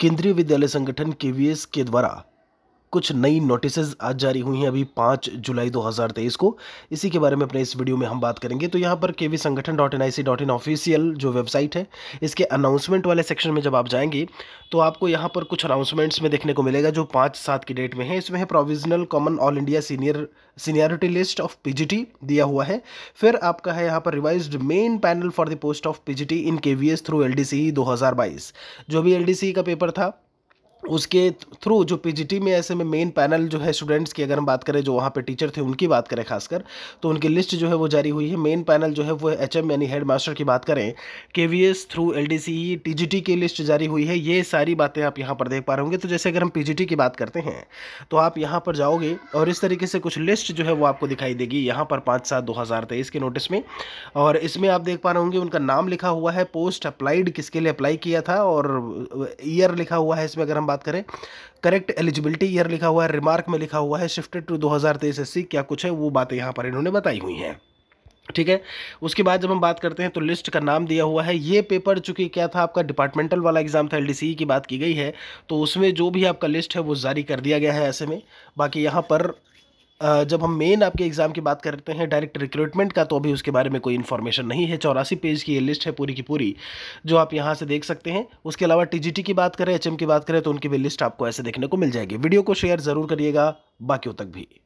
केंद्रीय विद्यालय संगठन के के द्वारा कुछ नई नोटिस आज जारी हुई हैं अभी पाँच जुलाई 2023 को इसी के बारे में अपने इस वीडियो में हम बात करेंगे तो यहाँ पर K V Sangathan dot N I C dot in official जो वेबसाइट है इसके अनाउंसमेंट वाले सेक्शन में जब आप जाएंगे तो आपको यहाँ पर कुछ अनाउंसमेंट्स में देखने को मिलेगा जो पाँच सात की डेट में है इसमें है provisional common all India senior seniority list of PGT दिया हुआ है फिर आपका है यहाँ पर revise main panel for the post of PGT in K through L D जो भी एलडीसी e का पेपर था उसके थ्रू जो पीजीटी में ऐसे में मेन पैनल जो है स्टूडेंट्स की अगर हम बात करें जो वहाँ पे टीचर थे उनकी बात करें खासकर तो उनकी लिस्ट जो है वो जारी हुई है मेन पैनल जो है वो एच एम यानी हेड मास्टर की बात करें K V S through L D C E T G T की लिस्ट जारी हुई है ये सारी बातें आप यहाँ पर देख पा रहे होंगे तो जैसे अगर हम पी जी टी की बात करते हैं तो आप यहाँ पर जाओगे और इस तरीके से कुछ लिस्ट जो है वो आपको दिखाई देगी यहाँ पर पाँच सात दो हज़ार तेईस के नोटिस में और इसमें आप देख पा रहे होंगे उनका नाम लिखा हुआ है पोस्ट अप्लाइड किसके लिए अप्लाई किया था और ईयर लिखा हुआ है इसमें अगर हम बात करें करेक्ट एलिजिबिलिटी ईयर लिखा हुआ है रिमार्क में लिखा हुआ है शिफ्टेड टू 2023 हज़ार क्या कुछ है वो बातें यहाँ पर इन्होंने बताई हुई हैं ठीक है उसके बाद जब हम बात करते हैं तो लिस्ट का नाम दिया हुआ है ये पेपर चूंकि क्या था आपका डिपार्टमेंटल वाला एग्जाम था एलडीसी e की बात की गई है तो उसमें जो भी आपका लिस्ट है वो जारी कर दिया गया है ऐसे में बाकी यहाँ पर जब हम मेन आपके एग्ज़ाम की बात करते हैं डायरेक्ट रिक्रूटमेंट का तो अभी उसके बारे में कोई इन्फॉर्मेशन नहीं है चौरासी पेज की ये लिस्ट है पूरी की पूरी जो आप यहाँ से देख सकते हैं उसके अलावा टी की बात करें एच की बात करें तो उनकी भी लिस्ट आपको ऐसे देखने को मिल जाएगी वीडियो को शेयर ज़रूर करिएगा बाकी तक भी